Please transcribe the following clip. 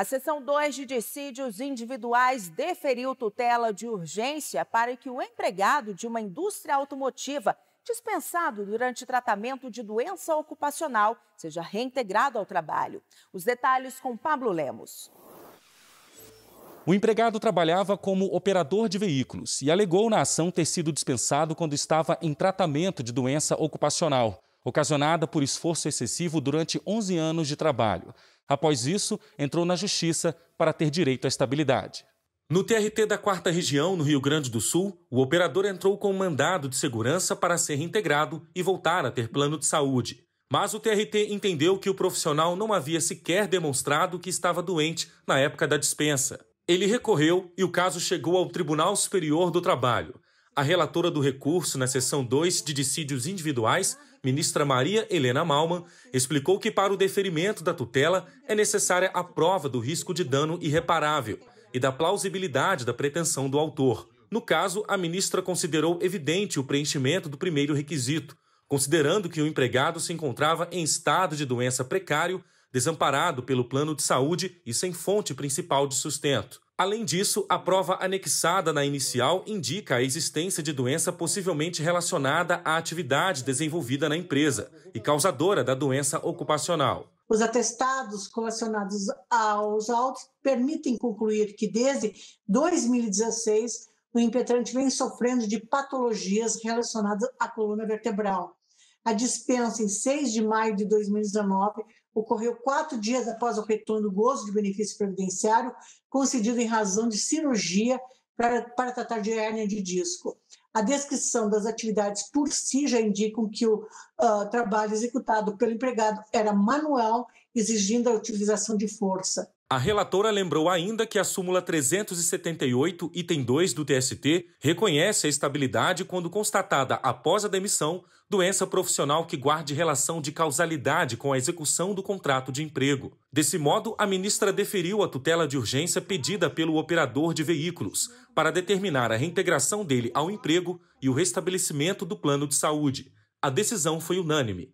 A seção 2 de dissídios individuais deferiu tutela de urgência para que o empregado de uma indústria automotiva dispensado durante tratamento de doença ocupacional seja reintegrado ao trabalho. Os detalhes com Pablo Lemos. O empregado trabalhava como operador de veículos e alegou na ação ter sido dispensado quando estava em tratamento de doença ocupacional ocasionada por esforço excessivo durante 11 anos de trabalho. Após isso, entrou na justiça para ter direito à estabilidade. No TRT da 4 Região, no Rio Grande do Sul, o operador entrou com um mandado de segurança para ser reintegrado e voltar a ter plano de saúde. Mas o TRT entendeu que o profissional não havia sequer demonstrado que estava doente na época da dispensa. Ele recorreu e o caso chegou ao Tribunal Superior do Trabalho. A relatora do recurso na seção 2 de dissídios individuais, ministra Maria Helena Malman, explicou que para o deferimento da tutela é necessária a prova do risco de dano irreparável e da plausibilidade da pretensão do autor. No caso, a ministra considerou evidente o preenchimento do primeiro requisito, considerando que o empregado se encontrava em estado de doença precário, desamparado pelo plano de saúde e sem fonte principal de sustento. Além disso, a prova anexada na inicial indica a existência de doença possivelmente relacionada à atividade desenvolvida na empresa e causadora da doença ocupacional. Os atestados relacionados aos autos permitem concluir que, desde 2016, o impetrante vem sofrendo de patologias relacionadas à coluna vertebral. A dispensa, em 6 de maio de 2019, ocorreu quatro dias após o retorno do gozo de benefício previdenciário, concedido em razão de cirurgia para, para tratar de hérnia de disco. A descrição das atividades por si já indicam que o uh, trabalho executado pelo empregado era manual, exigindo a utilização de força. A relatora lembrou ainda que a súmula 378, item 2 do TST, reconhece a estabilidade quando constatada após a demissão doença profissional que guarde relação de causalidade com a execução do contrato de emprego. Desse modo, a ministra deferiu a tutela de urgência pedida pelo operador de veículos para determinar a reintegração dele ao emprego e o restabelecimento do plano de saúde. A decisão foi unânime.